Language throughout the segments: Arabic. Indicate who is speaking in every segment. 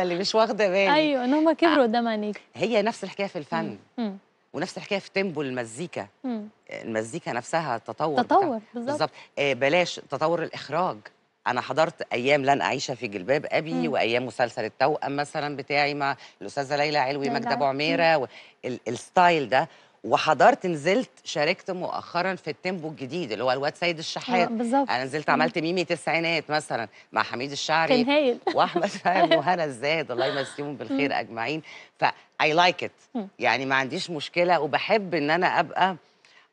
Speaker 1: اللي مش واخده بالي ايوه
Speaker 2: ان هم كبروا آه، قدام عينيك
Speaker 1: هي نفس الحكايه في الفن مم. ونفس الحكايه في تيمبو المزيكا مم. المزيكا نفسها تطور
Speaker 2: تطور بالظبط
Speaker 1: آه بلاش تطور الاخراج انا حضرت ايام لن اعيش في جلباب ابي مم. وايام مسلسل التوأم مثلا بتاعي مع الاستاذه ليلى علوي مجدة ابو عميره الستايل ده وحضرت نزلت شاركت مؤخرا في التيمبو الجديد اللي هو الواد سيد الشحات آه، بالظبط انا نزلت عملت ميمي تسعينات مثلا مع حميد الشعري كان هايل واحمد فهم وهنا الزاهد الله يمسيهم بالخير اجمعين ف اي لايك ات يعني ما عنديش مشكله وبحب ان انا ابقى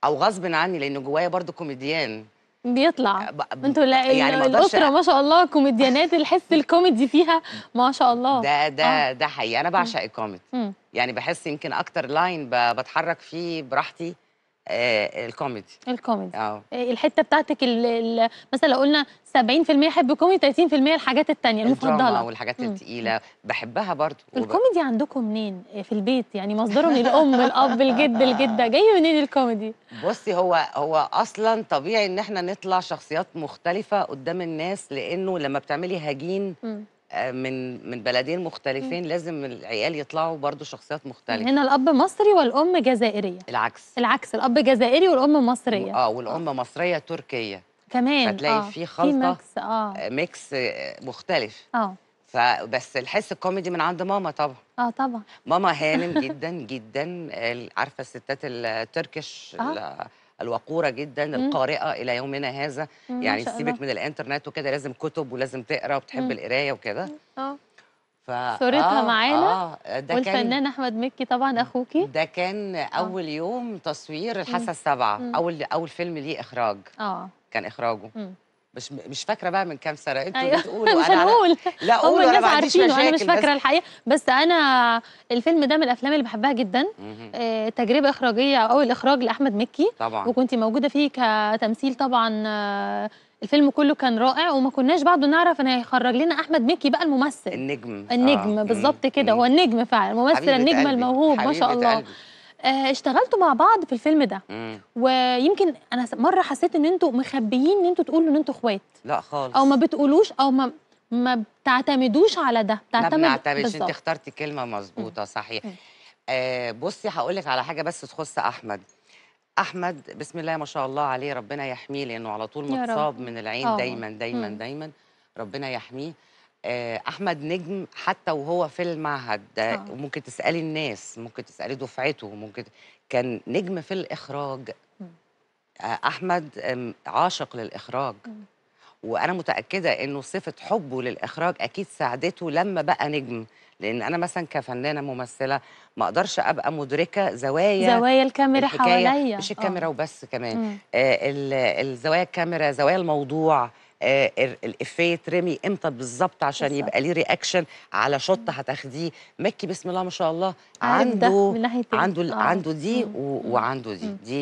Speaker 1: او غصب عني لان جوايا برضو كوميديان
Speaker 2: بيطلع
Speaker 1: آه، انتوا يعني, يعني الاسره ما
Speaker 2: شاء الله كوميديانات الحس الكوميدي فيها ما شاء الله
Speaker 1: ده ده آه. ده حقيقي انا بعشق الكوميدي يعني بحس يمكن اكتر لاين بتحرك فيه براحتي
Speaker 2: آه، الكوميدي الكوميدي اه, آه، الحته بتاعتك مثلا لو قلنا 70% حب كوميدي 30% الحاجات الثانيه المفضله والحاجات الثقيله
Speaker 1: بحبها برضه
Speaker 2: الكوميدي عندكم منين آه، في البيت يعني مصدره من الام الاب الجد الجده جاي منين الكوميدي
Speaker 1: بصي هو هو اصلا طبيعي ان احنا نطلع شخصيات مختلفه قدام الناس لانه لما بتعملي هجين من من بلدين مختلفين لازم العيال يطلعوا برضو شخصيات مختلفه هنا الاب مصري والام جزائريه العكس العكس الاب جزائري والام مصريه اه والام آه. مصريه تركيه كمان فتلاقي آه. في خلطه في ميكس اه, آه، ميكس آه، مختلف اه فبس الحس الكوميدي من عند ماما طبعا اه طبعا ماما هانم جدا جدا عارفه الستات التركيش آه. الوقوره جدا مم. القارئه الى يومنا هذا مم. يعني سيبك من الانترنت وكده لازم كتب ولازم تقرا وبتحب القرايه وكده اه صورتها آه معانا آه والفنان كان...
Speaker 2: احمد مكي طبعا اخوكي ده كان آه. اول
Speaker 1: آه. يوم تصوير الحاسه السابعه اول اول فيلم ليه اخراج اه كان اخراجه مم. مش مش فاكره بقى من كام سنه انتوا أيوة. بتقولوا مش هنقول لا قولوا انا ما عنديش مشاكل انا مش فاكره
Speaker 2: الحقيقه بس انا الفيلم ده من الافلام اللي بحبها جدا آه تجربه اخراجيه او اول اخراج لاحمد مكي طبعا وكنت موجوده فيه كتمثيل طبعا آه الفيلم كله كان رائع وما كناش بعده نعرف ان هيخرج لنا احمد مكي بقى الممثل النجم النجم آه. بالظبط كده هو النجم فعلا ممثل النجم الموهوب ما شاء الله قلبي. آه، اشتغلتوا مع بعض في الفيلم ده مم. ويمكن انا مره حسيت ان انتوا مخبيين ان انتوا تقولوا ان انتوا اخوات
Speaker 1: لا خالص او ما
Speaker 2: بتقولوش او ما ما بتعتمدوش على ده بتعتمد ما بنعتمدش انت
Speaker 1: اخترتي كلمه مظبوطه صحيح مم. آه بصي هقول لك على حاجه بس تخص احمد احمد بسم الله ما شاء الله عليه ربنا يحميه لانه على طول متصاب من العين آه. دايما دايما دايما ربنا يحميه آه، احمد نجم حتى وهو في المعهد وممكن آه. تسالي الناس ممكن تسالي دفعته ممكن كان نجم في الاخراج آه، احمد عاشق للاخراج وانا متاكده انه صفه حبه للاخراج اكيد ساعدته لما بقى نجم لان انا مثلا كفنانه ممثله ما اقدرش ابقى مدركه زوايا زوايا الكاميرا حواليا مش الكاميرا أوه. وبس كمان آه الزوايا الكاميرا زوايا الموضوع آه، الافيه ترمي امتى بالظبط عشان يبقى ليه رياكشن على شوت هتاخديه مكي بسم الله ما شاء الله عنده إيه؟ عنده آه. عنده دي وعنده دي دي